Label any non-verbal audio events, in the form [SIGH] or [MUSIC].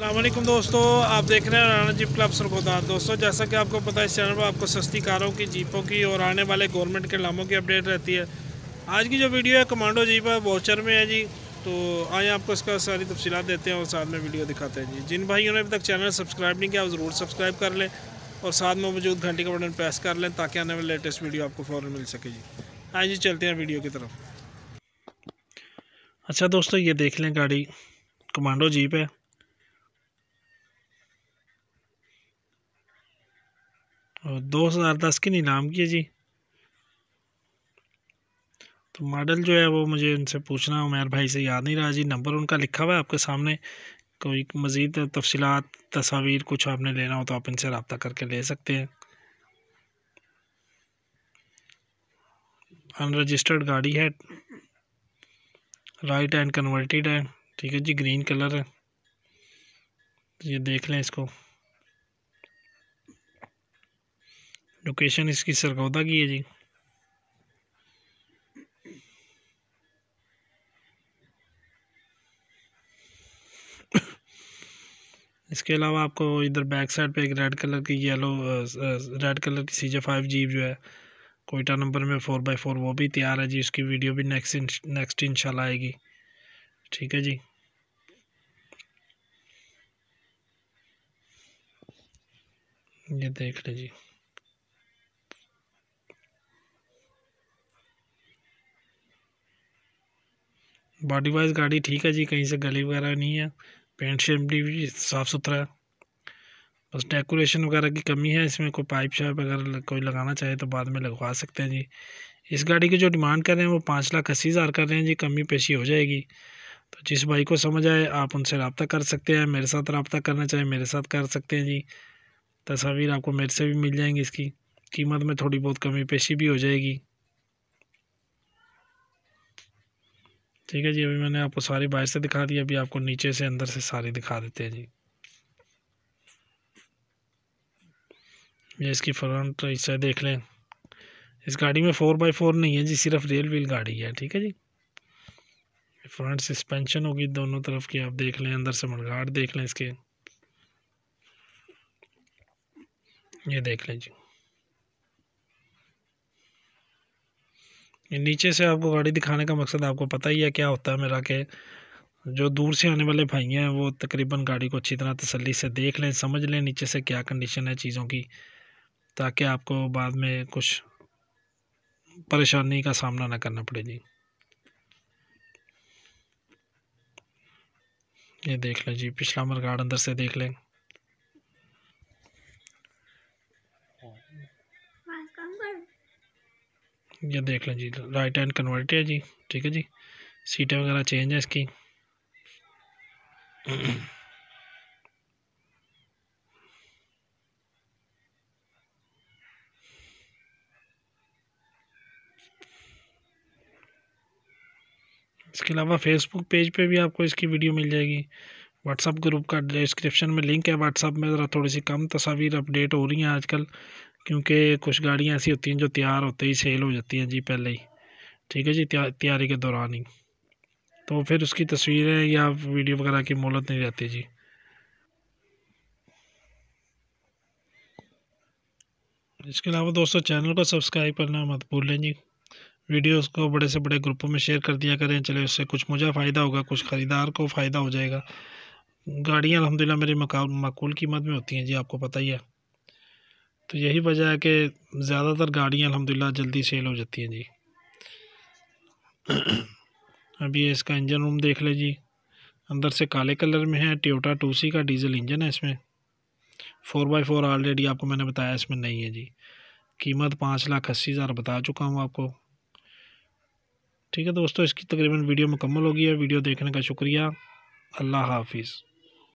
अल्लाम दोस्तों आप देख रहे हैं राना जीप क्लब सरगोदा दोस्तों जैसा कि आपको पता है इस चैनल पर आपको सस्ती कारों की जीपों की और आने वाले गवर्नमेंट के लामों की अपडेट रहती है आज की जो वीडियो है कमांडो जीप है वाउचर में है जी तो आए आपको इसका सारी तफसीत देते हैं और साथ में वीडियो दिखाते हैं जी जिन भाइयों ने अभी तक चैनल सब्सक्राइब नहीं किया ज़रूर सब्सक्राइब कर लें और साथ में मौजूद घंटे का बटन प्रेस कर लें ताकि आने वाले लेटेस्ट वीडियो आपको फ़ौर मिल सके जी आए जी चलते हैं वीडियो की तरफ अच्छा दोस्तों ये देख लें गाड़ी कमांडो जीप है और दो हज़ार दस की नीलाम की है जी तो मॉडल जो है वो मुझे उनसे पूछना उमेर भाई से याद नहीं रहा जी नंबर उनका लिखा हुआ है आपके सामने कोई मज़ीद तफसीत तस्वीर कुछ आपने लेना हो तो आप इनसे रबता करके ले सकते हैं अनरजिस्टर्ड गाड़ी है राइट एंड कन्वर्टेड है ठीक है जी ग्रीन कलर है ये देख लें इसको लोकेशन इसकी सरगौदा की है जी इसके अलावा आपको इधर बैक साइड पे एक रेड कलर की येलो रेड कलर की सी जे फाइव जीप जो है कोयटा नंबर में फ़ोर बाई फ़ोर वो भी तैयार है जी उसकी वीडियो भी नेक्स्ट नेक्स्ट इंशाल्लाह आएगी ठीक है जी ये देख लीजिए बॉडी वाइज गाड़ी ठीक है जी कहीं से गली वगैरह नहीं है पेंट शेप भी साफ़ सुथरा है बस डेकोरेशन वगैरह की कमी है इसमें कोई पाइप शाइप अगर कोई लगाना चाहे तो बाद में लगवा सकते हैं जी इस गाड़ी की जो डिमांड कर रहे हैं वो पाँच लाख अस्सी हज़ार कर रहे हैं जी कमी पेशी हो जाएगी तो जिस भाई को समझ आए आप उनसे रबता कर सकते हैं मेरे साथ रबता करना चाहें मेरे साथ कर सकते हैं जी तस्वीर आपको मेरे से भी मिल जाएंगी इसकी कीमत में थोड़ी बहुत कमी पेशी भी हो जाएगी ठीक है जी अभी मैंने आपको सारी बाहर से दिखा दी अभी आपको नीचे से अंदर से सारी दिखा देते हैं जी ये इसकी फ्रंट तो इससे देख लें इस गाड़ी में फ़ोर बाई फोर नहीं है जी सिर्फ रेल व्हील गाड़ी है ठीक है जी फ्रंट सस्पेंशन होगी दोनों तरफ की आप देख लें अंदर से मड़गाड़ देख लें इसके ये देख लें जी नीचे से आपको गाड़ी दिखाने का मकसद आपको पता ही है क्या होता है मेरा के जो दूर से आने वाले भाई हैं वो तकरीबन गाड़ी को अच्छी तरह तसल्ली से देख लें समझ लें नीचे से क्या कंडीशन है चीज़ों की ताकि आपको बाद में कुछ परेशानी का सामना ना करना पड़े जी ये देख लें जी पिछला मरगाड़ अंदर से देख लें हाँ, ये देख लें जी राइट हैंड कन्वर्ट है जी ठीक है जी सीटें वगैरह चेंज है इसकी इसके अलावा फेसबुक पेज पे भी आपको इसकी वीडियो मिल जाएगी व्हाट्सअप ग्रुप का डिस्क्रिप्शन में लिंक है व्हाट्सअप में ज़रा थोड़ी सी कम तस्वीर अपडेट हो रही हैं आजकल क्योंकि कुछ गाड़ियाँ ऐसी होती हैं जो तैयार होते ही सेल हो जाती हैं जी पहले ही ठीक है जी तैयारी के दौरान ही तो फिर उसकी तस्वीरें या वीडियो वगैरह की मोहलत नहीं रहती जी इसके अलावा दोस्तों चैनल को सब्सक्राइब करना मत भूलें जी वीडियोस को बड़े से बड़े ग्रुपों में शेयर कर दिया करें चले उससे कुछ मुझे फ़ायदा होगा कुछ ख़रीदार को फ़ायदा हो जाएगा गाड़ियाँ अलहमदिल्ला मेरी मकाल माकूल कीमत में होती हैं जी आपको पता ही है तो यही वजह है कि ज़्यादातर गाड़ियाँ अलहमदिल्ला जल्दी सेल हो जाती हैं जी [CLEARS THROAT] अभी इसका इंजन रूम देख ले जी अंदर से काले कलर में है ट्योटा टू सी का डीजल इंजन है इसमें फ़ोर बाई फ़ोर ऑलरेडी आपको मैंने बताया इसमें नहीं है जी कीमत पाँच लाख अस्सी हज़ार बता चुका हूँ आपको ठीक है दोस्तों इसकी तकरीबन वीडियो मुकम्मल होगी है वीडियो देखने का शुक्रिया अल्लाह हाफिज़